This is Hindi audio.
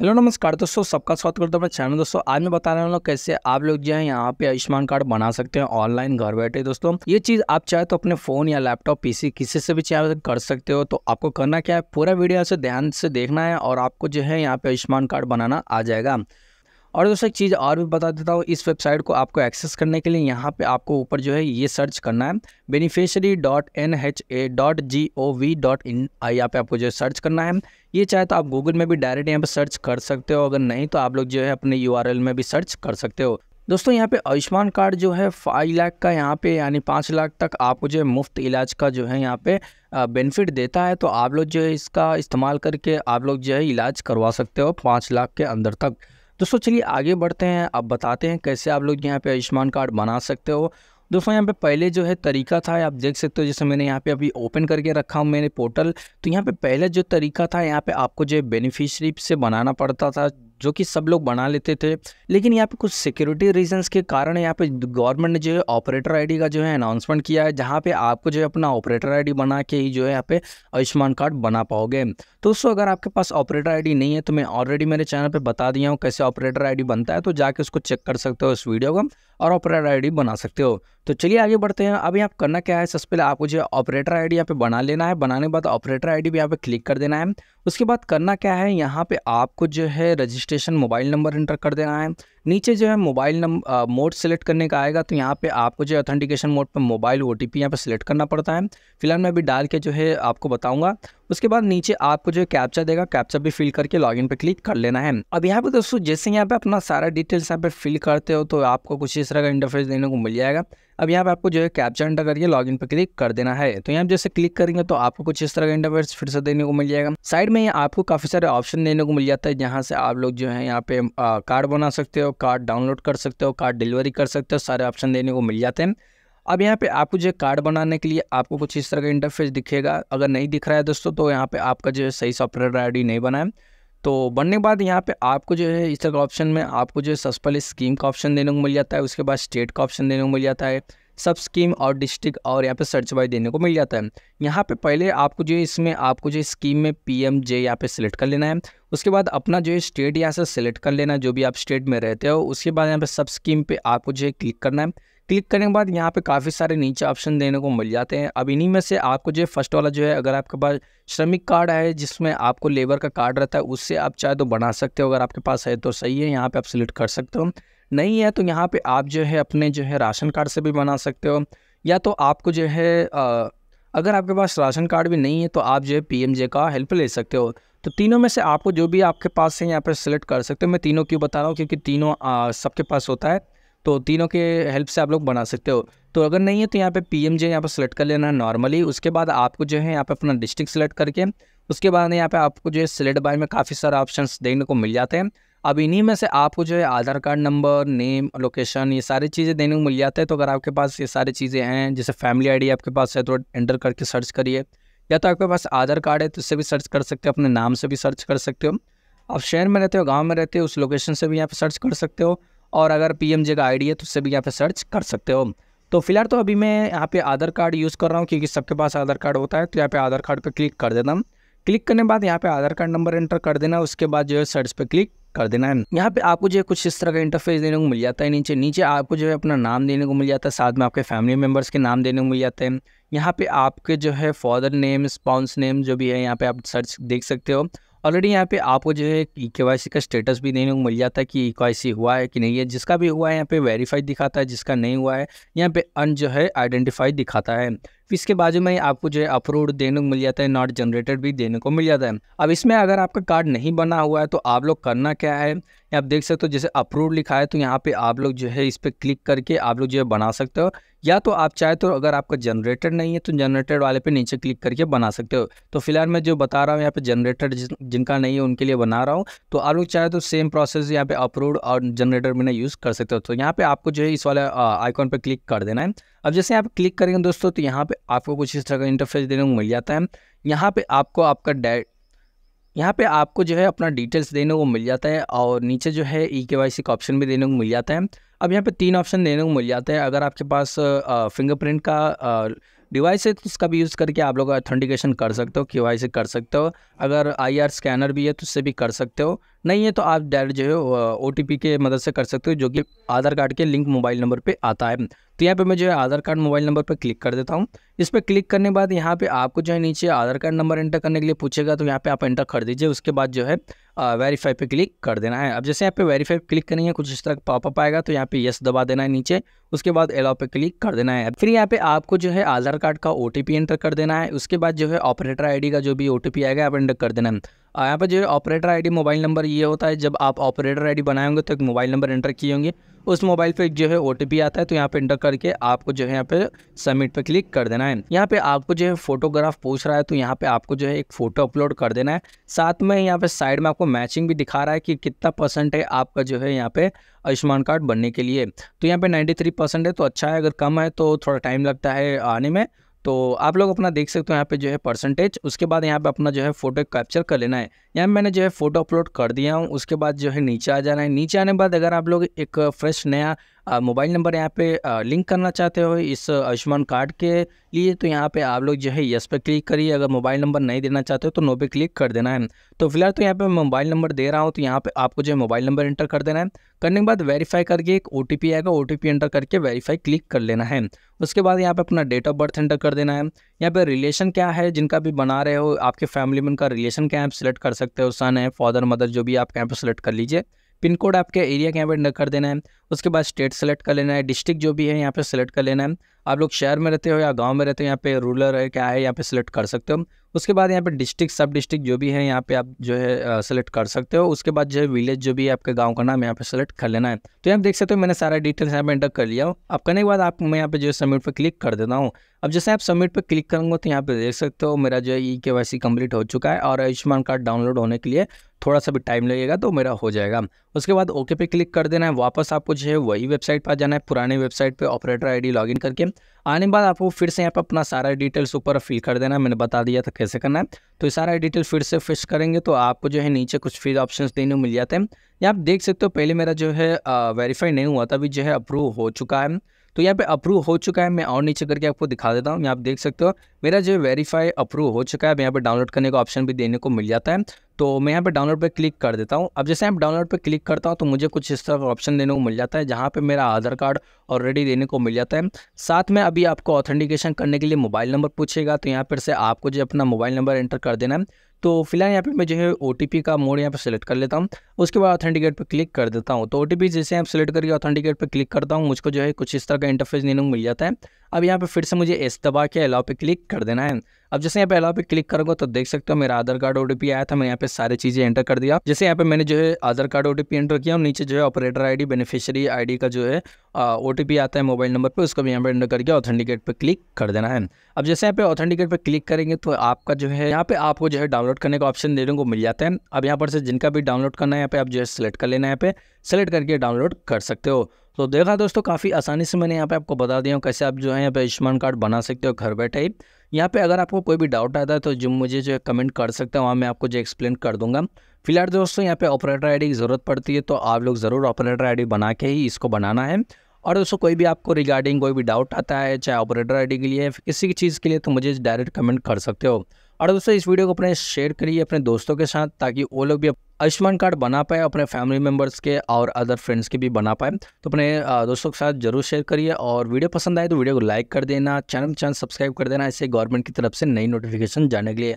हेलो नमस्कार दोस्तों सबका स्वागत करता हूँ चैनल दोस्तों आज मैं बताने वाला हूँ कैसे आप लोग जो है यहाँ पे आयुष्मान कार्ड बना सकते हैं ऑनलाइन घर बैठे दोस्तों ये चीज़ आप चाहे तो अपने फ़ोन या लैपटॉप पीसी किसी से भी चाहे कर सकते हो तो आपको करना क्या है पूरा वीडियो से ध्यान से देखना है और आपको जो है यहाँ पे आयुष्मान कार्ड बनाना आ जाएगा और दोस्तों एक चीज़ और भी बता देता हूँ इस वेबसाइट को आपको एक्सेस करने के लिए यहाँ पे आपको ऊपर जो है ये सर्च करना है beneficiary dot N H A dot G O V dot in यहाँ पर आपको जो है सर्च करना है ये चाहे तो आप गूगल में भी डायरेक्ट यहाँ पे सर्च कर सकते हो अगर नहीं तो आप लोग जो है अपने यू में भी सर्च कर सकते हो दोस्तों यहाँ पे आयुष्मान कार्ड जो है फाइव लाख का यहाँ पे यानी पाँच लाख तक आपको जो है मुफ्त इलाज का जो है यहाँ पे बेनिफिट देता है तो आप लोग जो है इसका इस्तेमाल करके आप लोग जो है इलाज करवा सकते हो पाँच लाख के अंदर तक दोस्तों चलिए आगे बढ़ते हैं अब बताते हैं कैसे आप लोग यहाँ पे आयुष्मान कार्ड बना सकते हो दोस्तों यहाँ पे पहले जो है तरीका था आप देख सकते हो जैसे मैंने यहाँ पे अभी ओपन करके रखा हूँ मैंने पोर्टल तो यहाँ पे पहले जो तरीका था यहाँ पे आपको जो है बेनिफिशरी से बनाना पड़ता था जो कि सब लोग बना लेते थे लेकिन यहाँ पे कुछ सिक्योरिटी रीजंस के कारण यहाँ पे गवर्नमेंट ने जो है ऑपरेटर आईडी का जो है अनाउंसमेंट किया है जहाँ पे आपको जो है अपना ऑपरेटर आईडी बना के ही जो है यहाँ पे आयुष्मान कार्ड बना पाओगे तो उसको अगर आपके पास ऑपरेटर आई नहीं है तो मैं ऑलरेडी मेरे चैनल पर बता दिया हूँ कैसे ऑपरेटर आई बनता है तो जाके उसको चेक कर सकते हो इस वीडियो को और ऑपरेटर आई बना सकते हो तो चलिए आगे बढ़ते हैं अभी आप करना क्या है सबसे पहले आपको जो ऑपरेटर आई यहाँ पे बना लेना है बनाने के बाद ऑपरेटर डी भी यहाँ पे क्लिक कर देना है उसके बाद करना क्या है यहाँ पे आपको जो है रजिस्ट्रेशन मोबाइल नंबर इंटर कर देना है नीचे जो है मोबाइल नंबर मोड सेलेक्ट करने का आएगा तो यहाँ पे आपको जो है ऑथेंटिकेशन मोड पे मोबाइल ओ टी पी यहाँ पर सिलेक्ट करना पड़ता है फिलहाल मैं अभी डाल के जो है आपको बताऊँगा उसके बाद नीचे आपको जो है कैप्चा देगा कैप्चा भी फिल करके इन पर क्लिक कर लेना है अब यहाँ पर दोस्तों जैसे यहाँ पर अपना सारा डिटेल्स यहाँ पे फिल करते हो तो आपको कुछ इस तरह का इंटरफेस देने को मिल जाएगा अब यहाँ पे आपको जो है कैप्चा एंटर करके इन पर क्लिक कर देना है तो यहाँ जैसे क्लिक करेंगे तो आपको कुछ इस तरह का इंटरफेस फिर से देने को मिल जाएगा साइड में आपको काफ़ी सारे ऑप्शन देने को मिल जाता है जहाँ से आप लोग जो है यहाँ पे कार्ड बना सकते हो कार्ड डाउनलोड कर सकते हो कार्ड डिलीवरी कर सकते हो सारे ऑप्शन देने को मिल जाते हैं अब यहाँ पे आपको जो कार्ड बनाने के लिए आपको कुछ इस तरह का इंटरफेस दिखेगा अगर नहीं दिख रहा है दोस्तों तो यहाँ पे आपका जो है सही सॉफ्टवेयर आईडी नहीं बना है तो बनने के बाद यहाँ पे आपको जो है इस तरह का ऑप्शन में आपको जो है सबसे पहले स्कीम का ऑप्शन देने को मिल जाता है उसके बाद स्टेट का ऑप्शन देने को मिल जाता है सब स्कीम और डिस्ट्रिक्ट और यहाँ पे सर्च वाइज देने को मिल जाता है यहाँ पे पहले आपको जो है इसमें आपको जो है स्कीम में पी एम जे यहाँ पे सिलेक्ट कर लेना है उसके बाद अपना जो है स्टेट यहाँ से सिलेक्ट कर लेना जो भी आप स्टेट में रहते हो उसके बाद यहाँ पे सब स्कीम पे आपको जो है क्लिक करना है क्लिक करने के बाद यहाँ पे काफ़ी सारे नीचे ऑप्शन देने को मिल जाते हैं अब इन्हीं में से आपको जो है फर्स्ट वाला जो है अगर आपके पास श्रमिक कार्ड है जिसमें आपको लेबर का कार्ड रहता है उससे आप चाहे तो बना सकते हो अगर आपके पास है तो सही है यहाँ पर आप सिलेक्ट कर सकते हो नहीं है तो यहाँ पर आप जो है अपने जो है राशन कार्ड से भी बना सकते हो या तो आपको जो है अगर आपके पास राशन कार्ड भी नहीं है तो आप जो है पी का हेल्प ले सकते हो तो तीनों में से आपको जो भी आपके पास है यहाँ पर सिलेक्ट कर सकते हो मैं तीनों क्यों बता रहा हूँ क्योंकि तीनों सबके पास होता है तो तीनों के हेल्प से आप लोग बना सकते हो तो अगर नहीं है तो यहाँ पे पी एम जे यहाँ पर सेलेक्ट कर लेना है नॉर्मली उसके बाद आपको जो है यहाँ पे अपना डिस्ट्रिक्ट सेलेक्ट करके उसके बाद यहाँ पे आपको जो है सिलेक्ट बाय में काफ़ी सारे ऑप्शन देखने को मिल जाते हैं अब इन्हीं में से आपको जो है Aadhaar card number name location ये सारी चीज़ें देने को मिल जाते है तो अगर आपके पास ये सारी चीज़ें हैं जैसे फैमिली आई आपके पास है तो एंटर करके सर्च करिए या तो आपके पास आधार कार्ड है तो उससे भी सर्च कर सकते हो अपने नाम से भी सर्च कर सकते हो आप शहर में रहते हो गाँव में रहते हो उस लोकेशन से भी यहाँ पर सर्च कर सकते हो और अगर पी एम का आई है तो उससे भी यहाँ पे सर्च कर सकते हो तो फिलहाल तो अभी मैं यहाँ पे आधार कार्ड यूज़ कर रहा हूँ क्योंकि सबके पास आधार कार्ड होता है तो यहाँ पे आधार कार्ड पे क्लिक कर देना क्लिक करने के बाद यहाँ पे आधार कार्ड नंबर एंटर कर देना उसके बाद जो है सर्च पे क्लिक कर देना है यहाँ पे आपको जो है कुछ इस तरह का इंटरफेस देने को मिल जाता है नीचे नीचे आपको जो है अपना नाम देने को मिल जाता है साथ में आपके फैमिली मेम्बर्स के नाम देने को मिल जाते हैं यहाँ पे आपके जो है फादर नेम स्पॉन्स नेम जो भी है यहाँ पे आप सर्च देख सकते हो ऑलरेडी यहाँ पे आपको जो है के वाई सी का स्टेटस भी देने को मिल जाता है कि के हुआ है कि नहीं है जिसका भी हुआ है यहाँ पे वेरीफाइड दिखाता है जिसका नहीं हुआ है यहाँ पे अन जो है आइडेंटिफाइड दिखाता है फिर इसके बाजू में आपको जो है अप्रूव देने को मिल जाता है नॉट जनरेटेड भी देने को मिल जाता है अब इसमें अगर आपका कार्ड नहीं बना हुआ है तो आप लोग करना क्या है आप देख सकते हो जैसे अप्रूव लिखा है तो यहाँ पे आप लोग जो है इस पर क्लिक करके आप लोग जो है बना सकते हो या तो आप चाहे तो अगर आपका जनरेटर नहीं है तो जनरेटर वाले पे नीचे क्लिक करके बना सकते हो तो फिलहाल मैं जो बता रहा हूँ यहाँ पे जनरेटर जिनका नहीं है उनके लिए बना रहा हूँ तो आप लोग चाहे तो सेम प्रोसेस यहाँ पे अपलोड और जनरेटर बिना यूज़ कर सकते हो तो यहाँ पे आपको जो है इस वाले आइकॉन पर क्लिक कर देना है अब जैसे आप क्लिक करेंगे दोस्तों तो यहाँ पर आपको कुछ इस तरह का इंटरफेस देने को मिल जाता है यहाँ पर आपको आपका यहाँ पे आपको जो है अपना डिटेल्स देने को मिल जाता है और नीचे जो है ई के वाई सी का ऑप्शन भी देने को मिल जाता है अब यहाँ पे तीन ऑप्शन देने को मिल जाते हैं अगर आपके पास फिंगरप्रिंट का डिवाइस है तो उसका भी यूज़ करके आप लोग ऑथेंटिकेशन कर सकते हो के कर सकते हो अगर आई स्कैनर भी है तो उससे भी कर सकते हो नहीं है तो आप डायरेक्ट जो है ओ के मदद से कर सकते हो जो कि आधार कार्ड के लिंक मोबाइल नंबर पर आता है तो यहाँ पे मैं जो है आधार कार्ड मोबाइल नंबर पर क्लिक कर देता हूँ इस पर क्लिक करने बाद यहाँ पे आपको जो है नीचे आधार कार्ड नंबर एंटर करने के लिए पूछेगा तो यहाँ पे आप एंटर कर दीजिए उसके बाद जो है वेरीफाई पे क्लिक कर देना है अब जैसे यहाँ पे वेरीफाई क्लिक करेंगे कुछ इस तरह पॉपअप आएगा तो यहाँ पे यस दबा देना है नीचे उसके बाद एलाउ पे क्लिक कर देना है फिर यहाँ पे आपको जो है आधार कार्ड का ओ एंटर कर देना है उसके बाद जो है ऑपरेटर आई का जो भी ओ आएगा आप एंटर कर देना है यहाँ पर जो है ऑपरेटर आईडी मोबाइल नंबर ये होता है जब आप ऑपरेटर आई डी बनाएंगे तो एक मोबाइल नंबर एंटर किए होंगे उस मोबाइल पे जो है ओ आता है तो यहाँ पे एंटर करके आपको जो है यहाँ पे सबमिट पर क्लिक कर देना है यहाँ पे आपको जो है फोटोग्राफ पूछ रहा है तो यहाँ पे आपको जो है एक फोटो अपलोड कर देना है साथ में यहाँ पे साइड में आपको मैचिंग भी दिखा रहा है कि कितना परसेंट है आपका जो है यहाँ पे आयुष्मान कार्ड बनने के लिए तो यहाँ पे 93 परसेंट है तो अच्छा है अगर कम है तो थोड़ा टाइम लगता है आने में तो आप लोग अपना देख सकते हो यहाँ पे जो है परसेंटेज उसके बाद यहाँ पे अपना जो है फोटो कैप्चर कर लेना है यहाँ मैंने जो है फोटो अपलोड कर दिया हूँ उसके बाद जो है नीचे आ जाना है नीचे आने के बाद अगर आप लोग एक फ्रेश नया मोबाइल नंबर यहाँ पे लिंक करना चाहते हो इस आयुष्मान कार्ड के लिए तो यहाँ पे आप लोग जो है यस पे क्लिक करिए अगर मोबाइल नंबर नहीं देना चाहते हो तो नो पे क्लिक कर देना है तो फिलहाल तो यहाँ पे मैं मोबाइल नंबर दे रहा हूँ तो यहाँ पे आपको जो है मोबाइल नंबर एंटर कर देना है करने के बाद वेरीफाई करके एक ओ आएगा ओ एंटर करके वेरीफाई क्लिक कर लेना है उसके बाद यहाँ पे अपना डेट ऑफ बर्थ एंटर कर देना है यहाँ पे रिलेशन क्या है जिनका भी बना रहे हो आपके फैमिली में उनका रिलेशन क्या आप सिलेक्ट कर सकते हो सन है फादर मदर जो भी आप यहाँ पर सिलेक्ट कर लीजिए पिन कोड आपके एरिया के यहाँ पर कर देना है उसके बाद स्टेट सेलेक्ट कर लेना है डिस्ट्रिक्ट जो भी है यहाँ पे सेलेक्ट कर लेना है आप लोग शहर में रहते हो या गांव में रहते हो यहाँ पे रूरल है क्या है यहाँ पे सेलेक्ट कर सकते हो उसके बाद यहाँ पे डिस्ट्रिक्ट सब डिस्ट्रिक्ट जो भी है यहाँ पे आप जो है सेलेक्ट कर सकते हो उसके बाद जो है विलेज जो भी है आपके गाँव का नाम यहाँ पे सेलेक्ट कर लेना है तो यहाँ देख सकते हो मैंने सारा डिटेल्स यहाँ पे एंटर कर लिया हूँ अब करने के बाद आप मैं यहाँ पे जो है सबमिट पर क्लिक कर देता हूँ अब जैसे आप सबमिट पर क्लिक करूँगा तो यहाँ पे देख सकते हो मेरा जो है ई के वाई सी हो चुका है और आयुष्मान कार्ड डाउनलोड होने के लिए थोड़ा सा भी टाइम लगेगा तो मेरा हो जाएगा उसके बाद ओके पे क्लिक कर देना है वापस आपको मैसेज है वही वेबसाइट पर जाना है पुराने वेबसाइट पे ऑपरेटर आईडी लॉगिन करके आने के बाद आपको फिर से यहाँ पर अपना सारा डिटेल्स ऊपर फिल कर देना मैंने बता दिया था कैसे करना है तो ये सारा डिटेल फिर से फिश करेंगे तो आपको जो है नीचे कुछ फिर ऑप्शन देने मिल जाते हैं यहाँ आप देख सकते हो पहले मेरा जो है वेरीफाई नहीं हुआ था अभी जो है अप्रूव हो चुका है तो यहाँ पे अप्रूव हो चुका है मैं और नीचे करके आपको दिखा देता हूँ यहाँ आप देख सकते हो मेरा जो वेरीफाई अप्रूव हो चुका है यहाँ पर डाउनलोड करने का ऑप्शन भी देने को मिल जाता है तो मैं यहाँ पे डाउनलोड पे क्लिक कर देता हूँ अब जैसे आप डाउनलोड पे क्लिक करता हूँ तो मुझे कुछ इस तरह का ऑप्शन देने को मिल जाता है जहाँ पे मेरा आधार कार्ड ऑलरेडी देने को मिल जाता है साथ में अभी आपको ऑथेंटिकेशन करने के लिए मोबाइल नंबर पूछेगा तो यहाँ पर से आपको जो अपना मोबाइल नंबर एंटर कर देना है तो फिलहाल यहाँ पे मैं जो है ओ का मोड यहाँ पे सेलेक्ट कर लेता हूँ उसके बाद ऑथेंटिकेट पर क्लिक कर देता हूँ तो ओ जैसे आप सेलेक्ट करके ऑथेंटिकेट पर क्लिक करता हूँ मुझको जो है कुछ इस तरह का इंटरफेस देखने को मिल जाता है अब यहाँ पर फिर से मुझे एस दबा के अलाव पे क्लिक कर देना है अब जैसे यहाँ पे अलाउ पे क्लिक करूंगा तो देख सकते हो मेरा आधार कार्ड ओटीपी आया था मैं यहाँ पे सारी चीज़ें एंटर कर दिया जैसे यहाँ पे मैंने जो है आधार कार्ड ओटीपी एंटर किया और नीचे जो है ऑपरेटर आईडी बेनिफिशियरी आईडी का जो है ओ आता है मोबाइल नंबर पर उसको भी यहाँ पे एंटर करके ऑथेंटिकेट पर क्लिक कर देना है अब जैसे यहाँ पे ऑथेंटिकेट पर क्लिक करेंगे तो आपका जो है यहाँ पे आपको जो है डाउनलोड करने का ऑप्शन देने को मिल जाता है अब यहाँ पर से जिनका भी डाउनलोड करना है यहाँ पे आप जो है सिलेक्ट कर लेना है यहाँ पे सेलेक्ट करके डाउनलोड कर सकते हो तो देखा दोस्तों काफ़ी आसानी से मैंने यहाँ पे आपको बता दिया हूँ कैसे आप जो है यहाँ पे आयुष्मान कार्ड बना सकते हो घर बैठे ही यहाँ पे अगर आपको कोई भी डाउट आता है तो जो मुझे जो है कमेंट कर सकते हैं वहाँ मैं आपको जो एक्सप्लेन कर दूंगा फिलहाल दोस्तों यहाँ पे ऑपरेटर आईडी की ज़रूरत पड़ती है तो आप लोग ज़रूर ऑपरेटर आई बना के ही इसको बनाना है और दोस्तों कोई भी आपको रिगार्डिंग कोई भी डाउट आता है चाहे ऑपरेटर आई के लिए किसी भी चीज़ के लिए तो मुझे डायरेक्ट कमेंट कर सकते हो और दोस्तों इस वीडियो को अपने शेयर करिए अपने दोस्तों के साथ ताकि वो लोग भी आयुष्मान कार्ड बना पाए अपने फैमिली मेम्बर्स के और अदर फ्रेंड्स के भी बना पाए तो अपने दोस्तों के साथ जरूर शेयर करिए और वीडियो पसंद आए तो वीडियो को लाइक कर देना चैनल चैनल सब्सक्राइब कर देना ऐसे गवर्नमेंट की तरफ से नई नोटिफिकेशन जाने के लिए